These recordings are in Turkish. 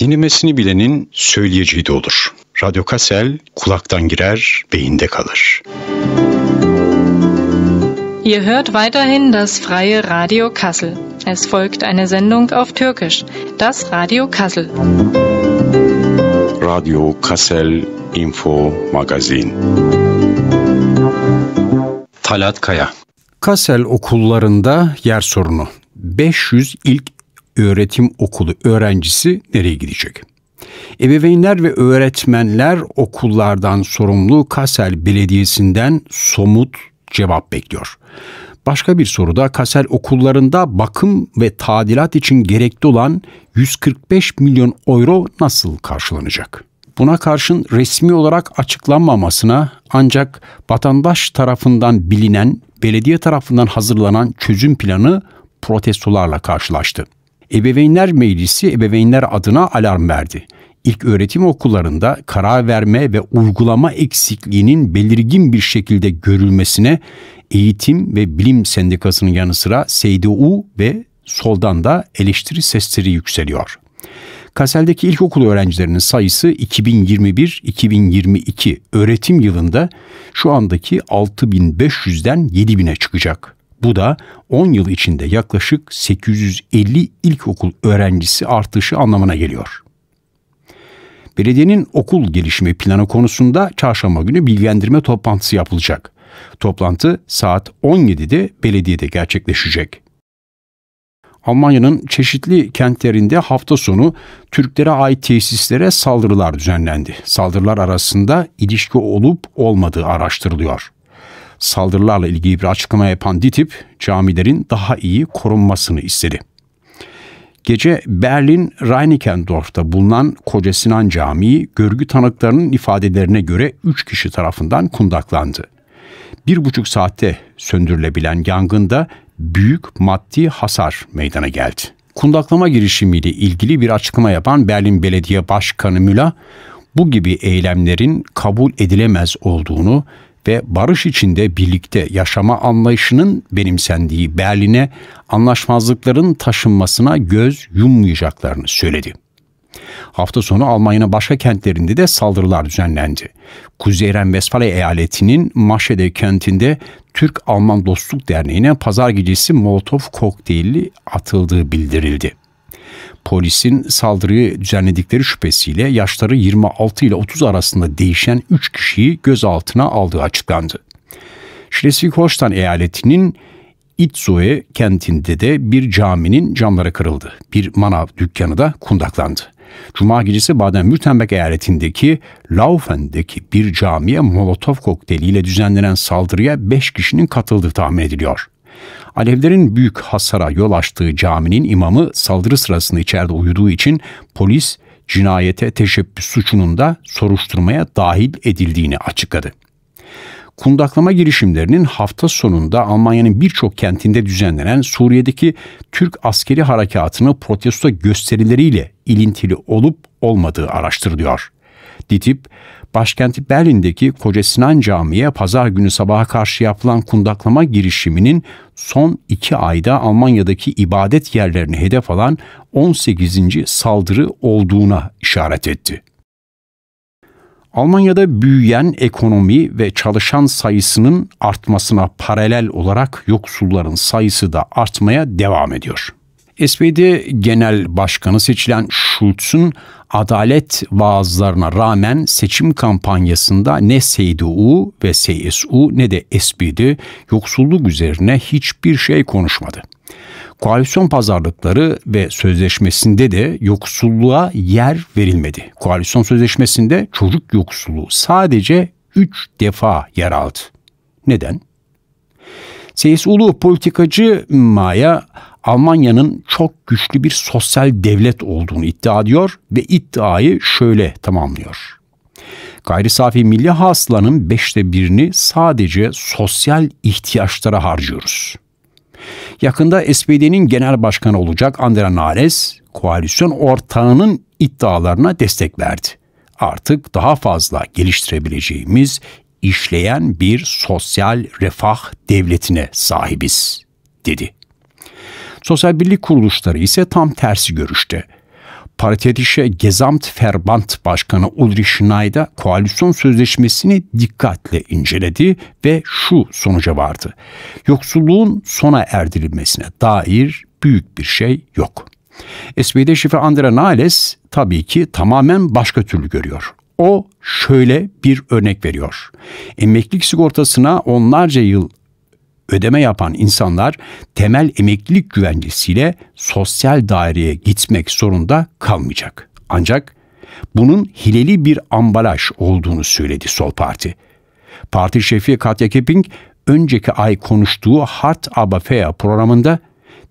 Dinlemesini bilenin söyleyeceği de olur. Radyo Kasel kulaktan girer, beyinde kalır. Ihr hört weiterhin das freie Radio Kassel. Es folgt eine Sendung auf Türkisch, das Radio Kassel. Radio Kassel Info Magazin. Talat Kaya Kassel okullarında yer sorunu. 500 ilk öğretim okulu öğrencisi nereye gidecek? Ebeveynler ve öğretmenler okullardan sorumlu Kasel Belediyesi'nden somut cevap bekliyor. Başka bir soruda Kasel okullarında bakım ve tadilat için gerekli olan 145 milyon euro nasıl karşılanacak? Buna karşın resmi olarak açıklanmamasına ancak vatandaş tarafından bilinen, belediye tarafından hazırlanan çözüm planı protestolarla karşılaştı. Ebeveynler Meclisi ebeveynler adına alarm verdi. İlk öğretim okullarında karar verme ve uygulama eksikliğinin belirgin bir şekilde görülmesine Eğitim ve Bilim Sendikası'nın yanı sıra SDU ve soldan da eleştiri sesleri yükseliyor. Kasel'deki ilkokul öğrencilerinin sayısı 2021-2022 öğretim yılında şu andaki 6500'den 7000'e çıkacak. Bu da 10 yıl içinde yaklaşık 850 ilkokul öğrencisi artışı anlamına geliyor. Belediyenin okul gelişimi planı konusunda çarşamba günü bilgilendirme toplantısı yapılacak. Toplantı saat 17'de belediyede gerçekleşecek. Almanya'nın çeşitli kentlerinde hafta sonu Türklere ait tesislere saldırılar düzenlendi. Saldırılar arasında ilişki olup olmadığı araştırılıyor saldırılarla ilgili bir açıklama yapan DİTİP camilerin daha iyi korunmasını istedi. Gece Berlin Reinickendorf'ta bulunan Koca Sinan Camii görgü tanıklarının ifadelerine göre 3 kişi tarafından kundaklandı. Bir buçuk saatte söndürülebilen yangında büyük maddi hasar meydana geldi. Kundaklama girişimiyle ilgili bir açıklama yapan Berlin Belediye Başkanı Müla, bu gibi eylemlerin kabul edilemez olduğunu ve barış içinde birlikte yaşama anlayışının benimsendiği Berlin'e anlaşmazlıkların taşınmasına göz yummayacaklarını söyledi. Hafta sonu Almanya'nın başka kentlerinde de saldırılar düzenlendi. Kuzey Renvesfalya eyaletinin Maşede kentinde Türk-Alman Dostluk Derneği'ne pazar gecesi Molotov kokteylli atıldığı bildirildi polisin saldırıyı düzenledikleri şüphesiyle yaşları 26 ile 30 arasında değişen 3 kişiyi gözaltına aldığı açıklandı. Schleswig-Holstein eyaletinin Itzoe kentinde de bir caminin camları kırıldı. Bir manav dükkanı da kundaklandı. Cuma gecesi Baden-Württemberg eyaletindeki Laufen'deki bir camiye Molotov kokteyliyle düzenlenen saldırıya 5 kişinin katıldığı tahmin ediliyor. Alevlerin büyük hasara yol açtığı caminin imamı saldırı sırasında içeride uyuduğu için polis cinayete teşebbüs suçunun da soruşturmaya dahil edildiğini açıkladı. Kundaklama girişimlerinin hafta sonunda Almanya'nın birçok kentinde düzenlenen Suriye'deki Türk askeri harekatını protesto gösterileriyle ilintili olup olmadığı araştırılıyor. DİTİB, başkenti Berlin'deki Koca Sinan Camii'ye pazar günü sabaha karşı yapılan kundaklama girişiminin son iki ayda Almanya'daki ibadet yerlerini hedef alan 18. saldırı olduğuna işaret etti. Almanya'da büyüyen ekonomi ve çalışan sayısının artmasına paralel olarak yoksulların sayısı da artmaya devam ediyor. SPD Genel Başkanı seçilen Schulz'un adalet vaazlarına rağmen seçim kampanyasında ne CDU ve CSU ne de SPD yoksulluk üzerine hiçbir şey konuşmadı. Koalisyon pazarlıkları ve sözleşmesinde de yoksulluğa yer verilmedi. Koalisyon sözleşmesinde çocuk yoksulluğu sadece 3 defa yer aldı. Neden? CSU'lu politikacı Maya Almanya'nın çok güçlü bir sosyal devlet olduğunu iddia ediyor ve iddiayı şöyle tamamlıyor. Gayri safi milli hasılanın beşte birini sadece sosyal ihtiyaçlara harcıyoruz. Yakında SPD'nin genel başkanı olacak Andrea Nares, koalisyon ortağının iddialarına destek verdi. Artık daha fazla geliştirebileceğimiz işleyen bir sosyal refah devletine sahibiz, dedi. Sosyal Birlik Kuruluşları ise tam tersi görüşte. Paritetişe Gezamt Ferbant Başkanı Ulrich Schneider koalisyon sözleşmesini dikkatle inceledi ve şu sonuca vardı. Yoksulluğun sona erdirilmesine dair büyük bir şey yok. SPD şefi Andrea Nahles tabii ki tamamen başka türlü görüyor. O şöyle bir örnek veriyor. Emeklilik sigortasına onlarca yıl ödeme yapan insanlar temel emeklilik güvencesiyle sosyal daireye gitmek zorunda kalmayacak. Ancak bunun hileli bir ambalaj olduğunu söyledi Sol Parti. Parti şefi Katya Keping önceki ay konuştuğu Hart Aber Fair programında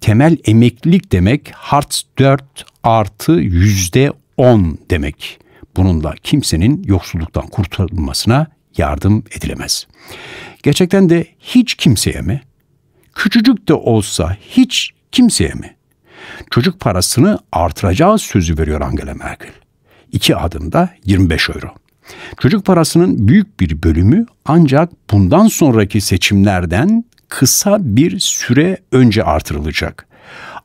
temel emeklilik demek Hart 4 artı yüzde 10 demek. Bununla kimsenin yoksulluktan kurtulmasına yardım edilemez. Gerçekten de hiç kimseye mi? Küçücük de olsa hiç kimseye mi? Çocuk parasını artıracağız sözü veriyor Angela Merkel. İki adımda 25 euro. Çocuk parasının büyük bir bölümü ancak bundan sonraki seçimlerden kısa bir süre önce artırılacak.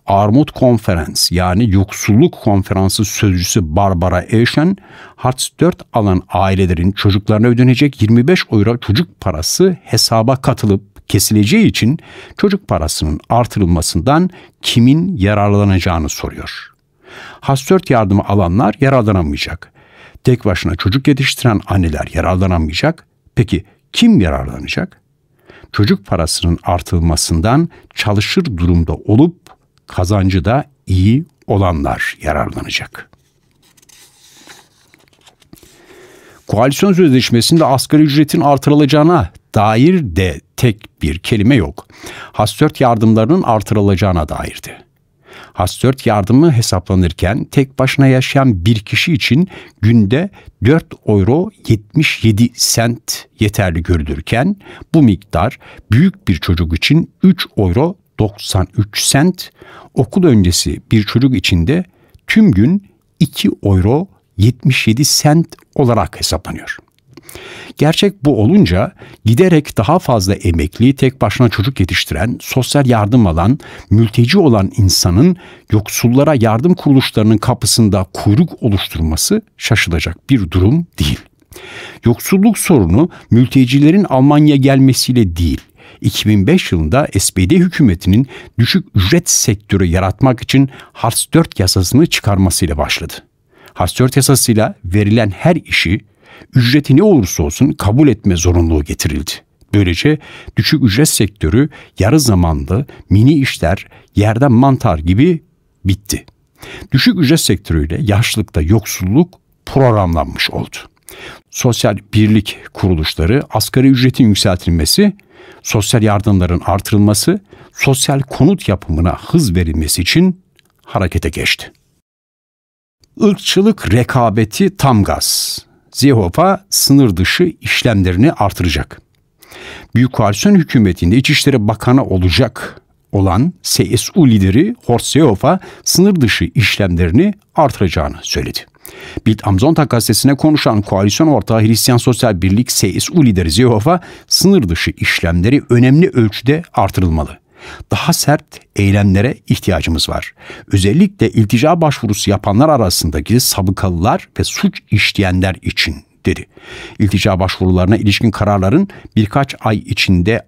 Armut Konferans yani Yoksulluk Konferansı sözcüsü Barbara Eşen, Hartz 4 alan ailelerin çocuklarına ödenecek 25 euro çocuk parası hesaba katılıp kesileceği için çocuk parasının artırılmasından kimin yararlanacağını soruyor. Hartz 4 yardımı alanlar yararlanamayacak. Tek başına çocuk yetiştiren anneler yararlanamayacak. Peki kim yararlanacak? Çocuk parasının artılmasından çalışır durumda olup kazancı da iyi olanlar yararlanacak. Koalisyon sözleşmesinde asgari ücretin artırılacağına dair de tek bir kelime yok. Hastört yardımlarının artırılacağına dairdi. Hastört yardımı hesaplanırken tek başına yaşayan bir kişi için günde 4 euro 77 sent yeterli görülürken bu miktar büyük bir çocuk için 3 euro 93 sent, okul öncesi bir çocuk için de tüm gün 2 euro 77 sent olarak hesaplanıyor. Gerçek bu olunca giderek daha fazla emekli, tek başına çocuk yetiştiren, sosyal yardım alan, mülteci olan insanın yoksullara yardım kuruluşlarının kapısında kuyruk oluşturması şaşılacak bir durum değil. Yoksulluk sorunu mültecilerin Almanya gelmesiyle değil, 2005 yılında SPD hükümetinin düşük ücret sektörü yaratmak için Hars 4 yasasını çıkarmasıyla başladı. Hars 4 yasasıyla verilen her işi ücreti ne olursa olsun kabul etme zorunluluğu getirildi. Böylece düşük ücret sektörü yarı zamanlı mini işler yerden mantar gibi bitti. Düşük ücret sektörüyle yaşlılıkta yoksulluk programlanmış oldu. Sosyal birlik kuruluşları, asgari ücretin yükseltilmesi, sosyal yardımların artırılması, sosyal konut yapımına hız verilmesi için harekete geçti. Irkçılık rekabeti tam gaz. Zehova sınır dışı işlemlerini artıracak. Büyük Koalisyon hükümetinde İçişleri Bakanı olacak olan CSU lideri Horst Seehofer sınır dışı işlemlerini artıracağını söyledi. Bild am Sonntag gazetesine konuşan koalisyon ortağı Hristiyan Sosyal Birlik CSU lideri Ziyof'a sınır dışı işlemleri önemli ölçüde artırılmalı. Daha sert eylemlere ihtiyacımız var. Özellikle iltica başvurusu yapanlar arasındaki sabıkalılar ve suç işleyenler için dedi. İltica başvurularına ilişkin kararların birkaç ay içinde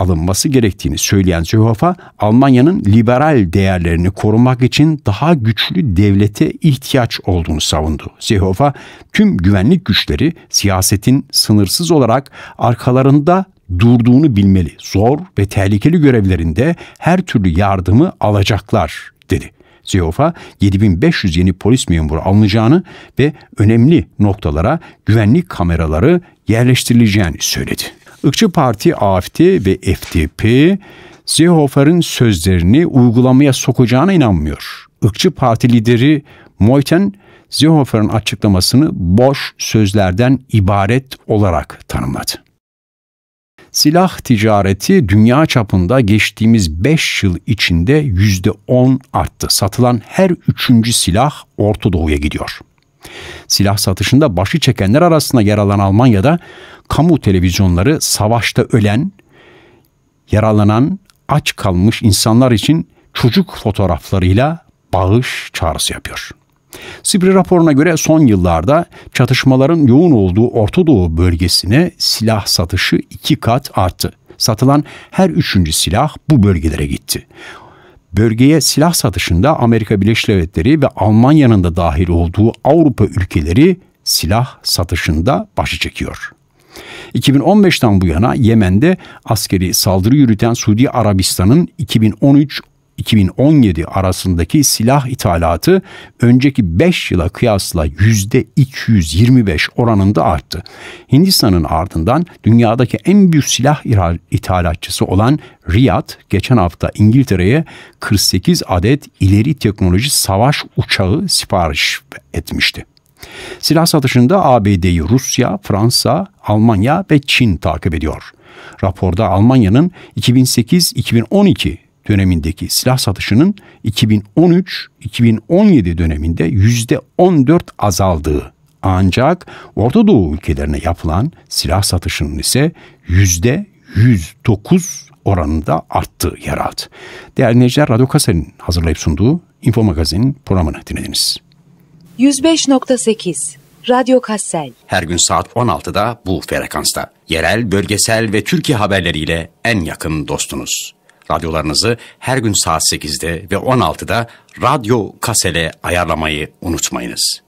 alınması gerektiğini söyleyen Seehofer, Almanya'nın liberal değerlerini korumak için daha güçlü devlete ihtiyaç olduğunu savundu. Seehofer, tüm güvenlik güçleri siyasetin sınırsız olarak arkalarında durduğunu bilmeli. Zor ve tehlikeli görevlerinde her türlü yardımı alacaklar dedi. Seehofer 7500 yeni polis memuru alınacağını ve önemli noktalara güvenlik kameraları yerleştirileceğini söyledi. Ikçı Parti AFD ve FDP Seehofer'ın sözlerini uygulamaya sokacağına inanmıyor. Ikçı Parti lideri Moiten Seehofer'ın açıklamasını boş sözlerden ibaret olarak tanımladı. Silah ticareti dünya çapında geçtiğimiz 5 yıl içinde %10 arttı. Satılan her üçüncü silah Orta Doğu'ya gidiyor. Silah satışında başı çekenler arasında yer alan Almanya'da kamu televizyonları savaşta ölen, yaralanan, aç kalmış insanlar için çocuk fotoğraflarıyla bağış çağrısı yapıyor. Sibri raporuna göre son yıllarda çatışmaların yoğun olduğu Orta Doğu bölgesine silah satışı iki kat arttı. Satılan her üçüncü silah bu bölgelere gitti bölgeye silah satışında Amerika Birleşik Devletleri ve Almanya'nın da dahil olduğu Avrupa ülkeleri silah satışında başı çekiyor. 2015'ten bu yana Yemen'de askeri saldırı yürüten Suudi Arabistan'ın 2017 arasındaki silah ithalatı önceki 5 yıla kıyasla %225 oranında arttı. Hindistan'ın ardından dünyadaki en büyük silah ithalatçısı olan Riyad geçen hafta İngiltere'ye 48 adet ileri teknoloji savaş uçağı sipariş etmişti. Silah satışında ABD'yi Rusya, Fransa, Almanya ve Çin takip ediyor. Raporda Almanya'nın 2008-2012 dönemindeki silah satışının 2013-2017 döneminde %14 azaldığı ancak Orta Doğu ülkelerine yapılan silah satışının ise %109 oranında arttığı yer aldı. Değerli dinleyiciler, Radyo Kaser'in hazırlayıp sunduğu Info Magazin programını dinlediniz. 105.8 Radyo Kassel. Her gün saat 16'da bu frekansta. Yerel, bölgesel ve Türkiye haberleriyle en yakın dostunuz radyolarınızı her gün saat 8'de ve 16'da Radyo Kasele ayarlamayı unutmayınız.